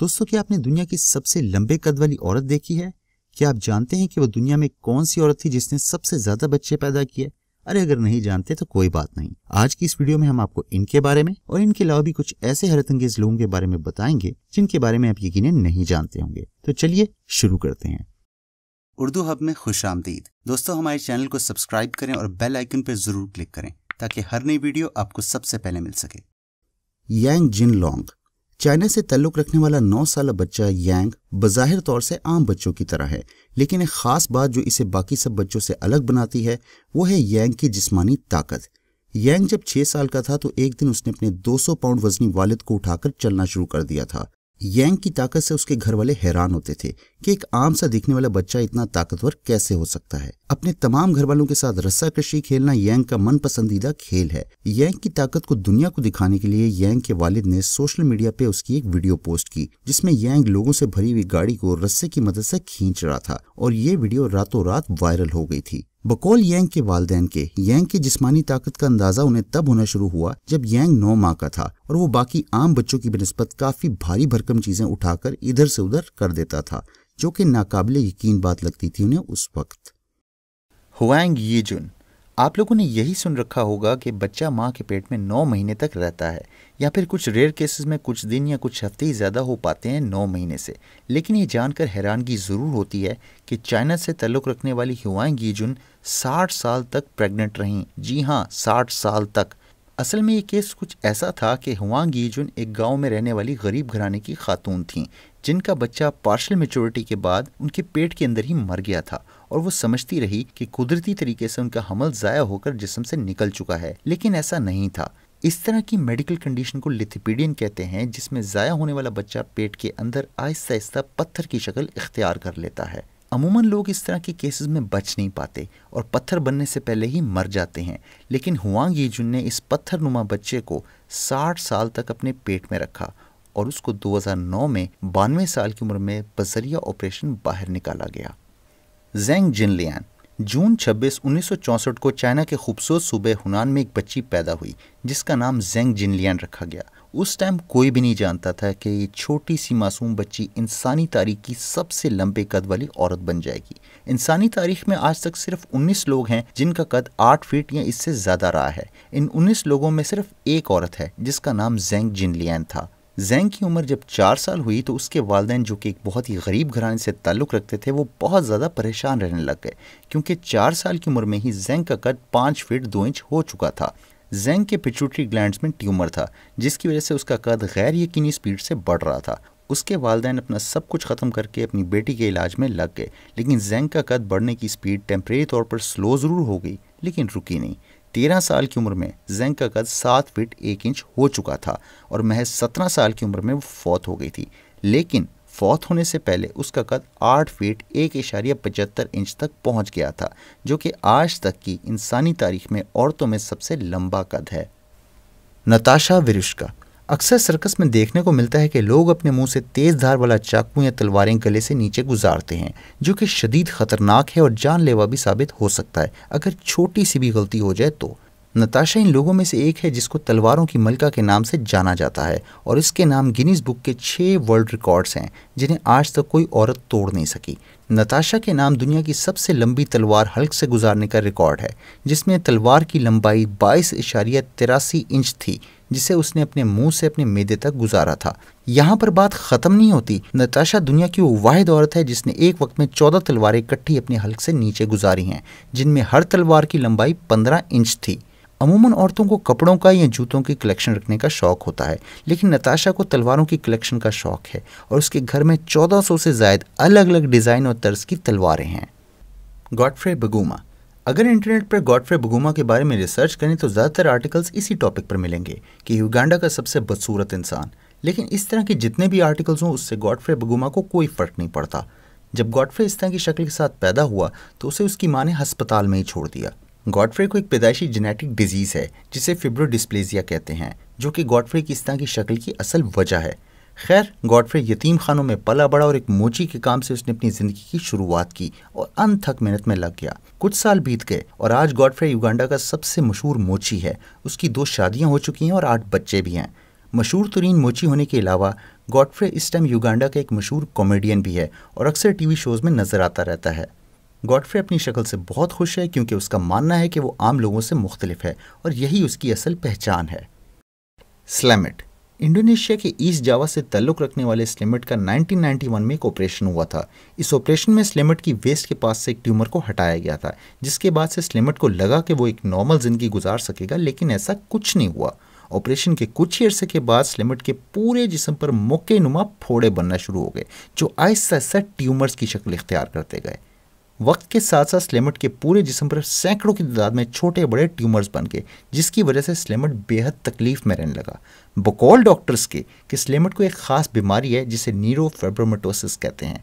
دوستو کیا آپ نے دنیا کی سب سے لمبے قد والی عورت دیکھی ہے کیا آپ جانتے ہیں کہ وہ دنیا میں کون سی عورت تھی جس نے سب سے زیادہ بچے پیدا کیے ارے اگر نہیں جانتے تو کوئی بات نہیں آج کی اس ویڈیو میں ہم آپ کو ان کے بارے میں اور ان کے علاوہ بھی کچھ ایسے حیرت انگیز لوگوں کے بارے میں بتائیں گے جن کے بارے میں آپ یقیناً نہیں جانتے ہوں گے تو چلیے شروع کرتے ہیں اردو ہب میں خوش آمدید دوستو ہمارے چینل کو سبسکرائب کریں اور بیل آئکن پہ ضرور کلک کریں تاکہ ہر نئی ویڈیو آپ کو سب سے پہلے مل سکے یانگ جن لانگ چائنا سے تعلق رکھنے والا نو سالہ بچہ یانگ بظاہر طور سے عام بچوں کی طرح ہے لیکن ایک خاص بات جو اسے باقی سب بچوں سے الگ بناتی ہے وہ ہے یانگ کی جسمانی طاقت یانگ جب چھ سال کا تھا تو ایک دن اس نے اپنے دو سو پاؤنڈ وزنی والد کو اٹھا کر چلنا شروع کر دیا تھا ینگ کی طاقت سے اس کے گھر والے حیران ہوتے تھے کہ ایک عام سا دیکھنے والا بچہ اتنا طاقتور کیسے ہو سکتا ہے اپنے تمام گھر والوں کے ساتھ رسا کشی کھیلنا یینگ کا من پسندیدہ کھیل ہے ینگ کی طاقت کو دنیا کو دکھانے کے لیے ینگ کے والد نے سوشل میڈیا پہ اس کی ایک ویڈیو پوسٹ کی جس میں ینگ لوگوں سے بھری ہوئی گاڑی کو رسے کی مدد سے کھینچ رہا تھا اور یہ ویڈیو راتوں رات وائرل ہو گئی تھی یینگ کے والدین کے ینگ کے جسمانی طاقت کا اندازہ انہیں تب ہونا شروع ہوا جب ینگ نو ماہ کا تھا اور وہ باقی عام بچوں کی بنسبت کافی بھاری بھرکم چیزیں اٹھا کر ادھر سے ادھر کر دیتا تھا جو کہ ناقابل یقین بات لگتی تھی انہیں اس وقت جن آپ لوگوں نے یہی سن رکھا ہوگا کہ بچہ ماں کے پیٹ میں نو مہینے تک رہتا ہے یا پھر کچھ ریئر کیسز میں کچھ دن یا کچھ ہفتے ہی زیادہ ہو پاتے ہیں نو مہینے سے لیکن یہ جان کر حیرانگی ضرور ہوتی ہے کہ چائنا سے تعلق رکھنے والی گی جن ساٹھ سال تک پریگنٹ رہیں جی ہاں ساٹھ سال تک اصل میں یہ کیس کچھ ایسا تھا کہ ہوانگ جن ایک گاؤں میں رہنے والی غریب گھرانے کی خاتون تھیں جن کا بچہ پارشل میچورٹی کے بعد ان کے پیٹ کے اندر ہی مر گیا تھا اور وہ سمجھتی رہی کہ قدرتی طریقے سے ان کا حمل ضائع ہو کر جسم سے نکل چکا ہے لیکن ایسا نہیں تھا اس طرح کی میڈیکل کنڈیشن کو کہتے ہیں جس میں ضائع ہونے والا بچہ پیٹ کے اندر آہستہ آہستہ پتھر کی شکل اختیار کر لیتا ہے عموماً لوگ اس طرح کیسز میں بچ نہیں پاتے اور پتھر بننے سے پہلے ہی مر جاتے ہیں لیکن یہ جن نے اس پتھر نما بچے کو ساٹھ سال تک اپنے پیٹ میں رکھا اور اس کو دو ہزار نو میں بانوے سال کی عمر میں بذریعہ آپریشن باہر نکالا گیا زینگ جن لیان جون چھبیس انیس سو چونسٹھ کو چائنا کے خوبصورت صوبے ہنان میں ایک بچی پیدا ہوئی جس کا نام زینگ جن لیان رکھا گیا اس ٹائم کوئی بھی نہیں جانتا تھا کہ یہ چھوٹی سی معصوم بچی انسانی تاریخ کی سب سے لمبے قد والی عورت بن جائے گی انسانی تاریخ میں آج تک صرف انیس لوگ ہیں جن کا قد آٹھ فٹ یا اس سے زیادہ رہا ہے ان انیس لوگوں میں صرف ایک عورت ہے جس کا نام زینگ جن لیان تھا زینگ کی عمر جب چار سال ہوئی تو اس کے والدین جو کہ ایک بہت ہی غریب گھرانے سے تعلق رکھتے تھے وہ بہت زیادہ پریشان رہنے لگ گئے کیونکہ چار سال کی عمر میں ہی زینگ کا قد پانچ فٹ دو انچ ہو چکا تھا زینگ کے پچوٹری گلینڈز میں ٹیومر تھا جس کی وجہ سے اس کا قد غیر یقینی سپیڈ سے بڑھ رہا تھا اس کے والدین اپنا سب کچھ ختم کر کے اپنی بیٹی کے علاج میں لگ گئے لیکن زینگ کا قد بڑھنے کی سپیڈ ٹیمپریری طور پر سلو ضرور ہو گئی لیکن رکی نہیں تیرہ سال کی عمر میں زینگ کا قد سات فٹ ایک انچ ہو چکا تھا اور محض سترہ سال کی عمر میں وہ فوت ہو گئی تھی لیکن فوت ہونے سے پہلے اس کا قد آٹھ فٹ ایک اشاریہ پچہتر انچ تک پہنچ گیا تھا جو کہ آج تک کی انسانی تاریخ میں عورتوں میں سب سے لمبا قد ہے نتاشا ورشکا اکثر سرکس میں دیکھنے کو ملتا ہے کہ لوگ اپنے منہ سے تیز دھار والا چاقو یا تلواریں گلے سے نیچے گزارتے ہیں جو کہ شدید خطرناک ہے اور جان لیوا بھی ثابت ہو سکتا ہے اگر چھوٹی سی بھی غلطی ہو جائے تو نتاشا ان لوگوں میں سے ایک ہے جس کو تلواروں کی ملکہ کے نام سے جانا جاتا ہے اور اس کے نام گنیز بک کے چھ ورلڈ ریکارڈز ہیں جنہیں آج تک کوئی عورت توڑ نہیں سکی نتاشا کے نام دنیا کی سب سے لمبی تلوار حلق سے گزارنے کا ریکارڈ ہے جس میں تلوار کی لمبائی بائیس اشاریہ تراسی انچ تھی جسے اس نے اپنے منہ سے اپنے میدے تک گزارا تھا یہاں پر بات ختم نہیں ہوتی نتاشا دنیا کی وہ واحد عورت ہے جس نے ایک وقت میں چودہ تلواریں کٹھی اپنے حلق سے نیچے گزاری ہیں جن میں ہر تلوار کی لمبائی پندرہ انچ تھی عموماً عورتوں کو کپڑوں کا یا جوتوں کی کلیکشن رکھنے کا شوق ہوتا ہے لیکن نتاشا کو تلواروں کی کلیکشن کا شوق ہے اور اس کے گھر میں چودہ سو سے زائد الگ الگ ڈیزائن اور طرز کی تلواریں ہیں گاڈفرے بگوما اگر انٹرنیٹ پر گاڈفرے بگوما کے بارے میں ریسرچ کریں تو زیادہ تر آرٹیکلز اسی ٹاپک پر ملیں گے کہ یوگانڈا کا سب سے بدصورت انسان لیکن اس طرح کے جتنے بھی آرٹیکلز ہوں اس سے گاڈفرے بگوما کو کوئی فرق نہیں پڑتا جب گاڈفرے اس طرح کی شکل کے ساتھ پیدا ہوا تو اسے اس کی ماں نے ہسپتال میں ہی چھوڑ دیا فری کو ایک پیدائشی جینیٹک ڈیزیز ہے جسے فیبرو ڈسپلیزیا کہتے ہیں جو کہ فری کی اس طرح کی شکل کی اصل وجہ ہے خیر فری یتیم خانوں میں پلا بڑا اور ایک موچی کے کام سے اس نے اپنی زندگی کی شروعات کی اور ان تھک محنت میں لگ گیا کچھ سال بیت گئے اور آج فری یوگانڈا کا سب سے مشہور موچی ہے اس کی دو شادیاں ہو چکی ہیں اور آٹھ بچے بھی ہیں مشہور ترین موچی ہونے کے علاوہ فری اس ٹائم یوگانڈا کا ایک مشہور کامیڈین بھی ہے اور اکثر ٹی وی شوز میں نظر آتا رہتا ہے گوڈفری اپنی شکل سے بہت خوش ہے کیونکہ اس کا ماننا ہے کہ وہ عام لوگوں سے مختلف ہے اور یہی اس کی اصل پہچان ہے سلیمٹ انڈونیشیا کے ایسٹ جاوا سے تعلق رکھنے والے سلیمٹ سلیمٹ کا 1991 میں میں ایک ایک آپریشن آپریشن ہوا تھا اس کی ویسٹ کے پاس سے ٹیومر کو ہٹایا گیا تھا جس کے بعد سے سلیمٹ کو لگا کہ وہ ایک نارمل زندگی گزار سکے گا لیکن ایسا کچھ نہیں ہوا آپریشن کے کچھ ہی عرصے کے بعد سلیمٹ کے پورے جسم پر موقع نما پھوڑے بننا شروع ہو گئے جو آہستہ آہستہ ٹیومرز کی شکل اختیار کرتے گئے وقت کے ساتھ ساتھ سلیمٹ کے پورے جسم پر سینکڑوں کی تعداد میں چھوٹے بڑے ٹیومرز بن گئے جس کی وجہ سے سلیمٹ بے حد تکلیف میں رہنے لگا بکول ڈاکٹرز کے کہ سلیمٹ کو ایک خاص بیماری ہے جسے نیرو فیبرومیٹوسس کہتے ہیں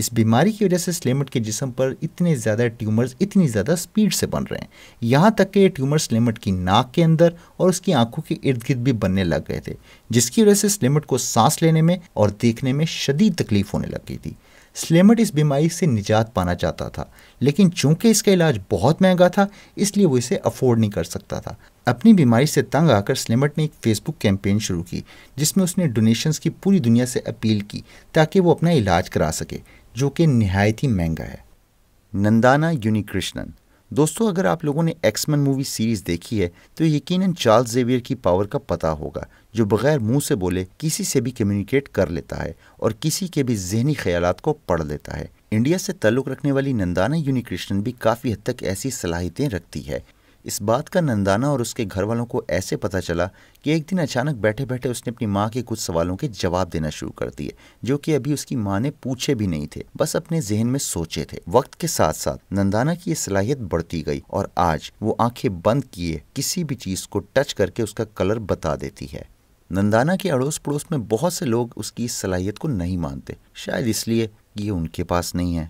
اس بیماری کی وجہ سے سلیمٹ کے جسم پر اتنے زیادہ ٹیومرز اتنی زیادہ سپیڈ سے بن رہے ہیں یہاں تک کہ یہ ٹیومر سلیمٹ کی ناک کے اندر اور اس کی آنکھوں کے ارد گرد بھی بننے لگ گئے تھے جس کی وجہ سے سلیمٹ کو سانس لینے میں اور دیکھنے میں شدید تکلیف ہونے لگ گئی تھی سلیمٹ اس بیماری سے نجات پانا چاہتا تھا لیکن چونکہ اس کا علاج بہت مہنگا تھا اس لیے وہ اسے افورڈ نہیں کر سکتا تھا اپنی بیماری سے تنگ آ کر سلیمٹ نے ایک فیس بک کیمپین شروع کی جس میں اس نے ڈونیشنز کی پوری دنیا سے اپیل کی تاکہ وہ اپنا علاج کرا سکے جو کہ نہایت ہی مہنگا ہے نندانا یونی کرشنن دوستو اگر آپ لوگوں نے ایکس من مووی سیریز دیکھی ہے تو یقیناً چارلز زیویئر کی پاور کا پتہ ہوگا جو بغیر منہ سے بولے کسی سے بھی کمیونیکیٹ کر لیتا ہے اور کسی کے بھی ذہنی خیالات کو پڑھ لیتا ہے انڈیا سے تعلق رکھنے والی نندانہ یونی کرشن بھی کافی حد تک ایسی صلاحیتیں رکھتی ہے اس بات کا نندانہ اور اس کے گھر والوں کو ایسے پتا چلا کہ ایک دن اچانک بیٹھے بیٹھے اس نے اپنی ماں کے کچھ سوالوں کے جواب دینا شروع کر دیے جو کہ ابھی اس کی ماں نے پوچھے بھی نہیں تھے بس اپنے ذہن میں سوچے تھے وقت کے ساتھ نندانا کی یہ صلاحیت بڑھتی گئی اور آج وہ آنکھیں بند کیے کسی بھی چیز کو ٹچ کر کے اس کا کلر بتا دیتی ہے نندانا کے اڑوس پڑوس میں بہت سے لوگ اس کی اس صلاحیت کو نہیں مانتے شاید اس لیے کہ یہ ان کے پاس نہیں ہے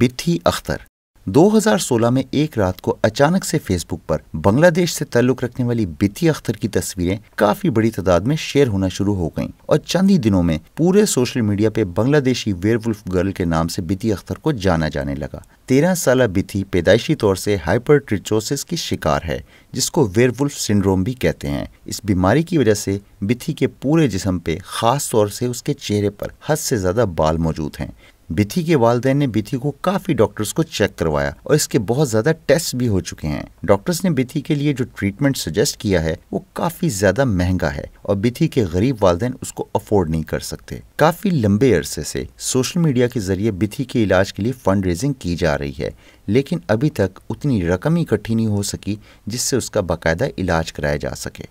بتھی اختر دو ہزار سولہ میں ایک رات کو اچانک سے فیس بک پر بنگلہ دیش سے تعلق رکھنے والی بیتی اختر کی تصویریں کافی بڑی تعداد میں شیئر ہونا شروع ہو گئیں اور چند ہی دنوں میں پورے سوشل میڈیا پہ بنگلہ دیشی ویر ولف گرل کے نام سے بیتی اختر کو جانا جانے لگا تیرہ سالہ بیتی پیدائشی طور سے ہائپر ٹریچوسس کی شکار ہے جس کو ویر ولف سنڈروم بھی کہتے ہیں اس بیماری کی وجہ سے بتھی کے پورے جسم پہ خاص طور سے اس کے چہرے پر حد سے زیادہ بال موجود ہیں بیتھی کے والدین نے بیتھی کو کافی ڈاکٹرز کو چیک کروایا اور اس کے بہت زیادہ ٹیسٹ بھی ہو چکے ہیں ڈاکٹرز نے بیتھی کے لیے جو ٹریٹمنٹ سجیسٹ کیا ہے وہ کافی زیادہ مہنگا ہے اور بیتھی کے غریب والدین اس کو افورڈ نہیں کر سکتے کافی لمبے عرصے سے سوشل میڈیا کے ذریعے بیتھی کے علاج کے لیے فنڈ ریزنگ کی جا رہی ہے لیکن ابھی تک اتنی رقم اکٹھی نہیں ہو سکی جس سے اس کا باقاعدہ علاج کرایا جا سکے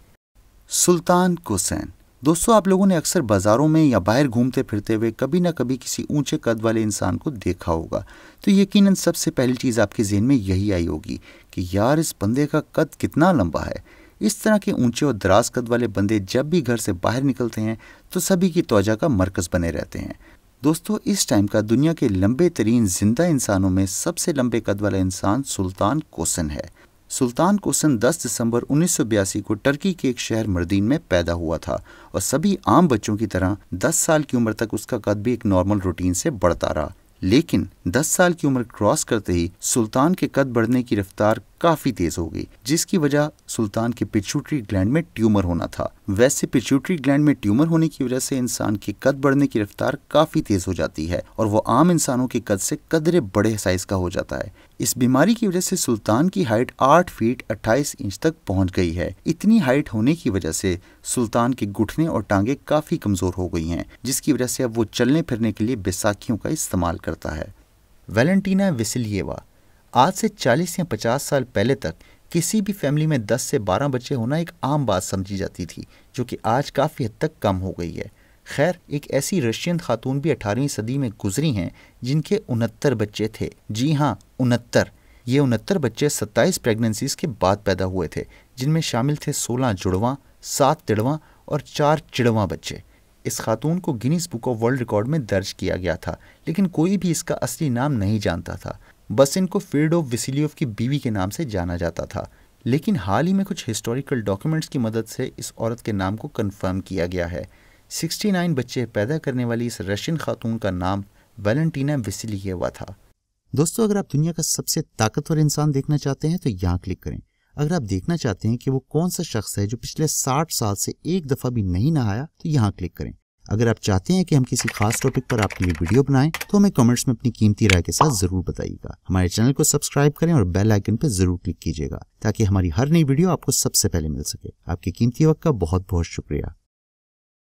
سلطان کوسین دوستو آپ لوگوں نے اکثر بازاروں میں یا باہر گھومتے پھرتے ہوئے کبھی نہ کبھی کسی اونچے قد والے انسان کو دیکھا ہوگا تو یقیناً سب سے پہلی چیز آپ کے ذہن میں یہی آئی ہوگی کہ یار اس بندے کا قد کتنا لمبا ہے اس طرح کے اونچے اور دراز قد والے بندے جب بھی گھر سے باہر نکلتے ہیں تو سبھی کی توجہ کا مرکز بنے رہتے ہیں دوستو اس ٹائم کا دنیا کے لمبے ترین زندہ انسانوں میں سب سے لمبے قد والا انسان سلطان کوسن ہے سلطان کو سن دس دسمبر انیس سو بیاسی کو ٹرکی کے ایک شہر مردین میں پیدا ہوا تھا اور سبھی عام بچوں کی طرح دس سال کی عمر تک اس کا قد بھی ایک نارمل روٹین سے بڑھتا رہا لیکن دس سال کی عمر کراس کرتے ہی سلطان کے قد بڑھنے کی رفتار کافی تیز ہو گئی جس کی وجہ سلطان کے پچوٹری گلینڈ میں ٹیومر ہونا تھا ویسے پچھلے گلینڈ میں ٹیومر ہونے کی وجہ سے انسان کے قد بڑھنے کی رفتار کافی تیز ہو جاتی ہے اور وہ عام انسانوں کے قد سے قدرے بڑے سائز کا ہو جاتا ہے اس بیماری کی وجہ سے سلطان کی ہائٹ آٹھ فیٹ اٹھائیس انچ تک پہنچ گئی ہے اتنی ہائٹ ہونے کی وجہ سے سلطان کے گھٹنے اور ٹانگیں کافی کمزور ہو گئی ہیں جس کی وجہ سے اب وہ چلنے پھرنے کے لیے بیساکھیوں کا استعمال کرتا ہے ویلنٹینا ویسلیوا آج سے چالیس یا پچاس سال پہلے تک کسی بھی فیملی میں دس سے بارہ بچے ہونا ایک عام بات سمجھی جاتی تھی جو کہ آج کافی حد تک کم ہو گئی ہے خیر ایک ایسی رشین خاتون بھی اٹھارہویں صدی میں گزری ہیں جن کے انہتر بچے تھے جی ہاں انہتر یہ انہتر بچے ستائیس پریگننسیز کے بعد پیدا ہوئے تھے جن میں شامل تھے سولہ جڑواں سات تڑواں اور چار چڑواں بچے اس خاتون کو Guinness book of world record میں درج کیا گیا تھا لیکن کوئی بھی اس کا اصلی نام نہیں جانتا تھا بس ان کو فیرڈو ویسیلیوف کی بیوی کے نام سے جانا جاتا تھا لیکن حال ہی میں کچھ ہسٹوریکل ڈاکیومنٹس کی مدد سے اس عورت کے نام کو کنفرم کیا گیا ہے سکسٹی نائن بچے پیدا کرنے والی اس رشین خاتون کا نام ویلنٹینا وسیل تھا دوستو اگر آپ دنیا کا سب سے طاقتور انسان دیکھنا چاہتے ہیں تو یہاں کلک کریں اگر آپ دیکھنا چاہتے ہیں کہ وہ کون سا شخص ہے جو پچھلے ساٹھ سال سے ایک دفعہ بھی نہیں نہایا تو یہاں کلک کریں اگر آپ چاہتے ہیں کہ ہم کسی خاص ٹاپک پر آپ کے لیے ویڈیو بنائیں تو ہمیں کمنٹس میں اپنی قیمتی رائے کے ساتھ ضرور بتائیے گا ہمارے چینل کو سبسکرائب کریں اور بیل آئکن پہ ضرور کلک کیجیے گا تاکہ ہماری ہر نئی ویڈیو آپ کو سب سے پہلے مل سکے آپ کے قیمتی وقت کا بہت بہت شکریہ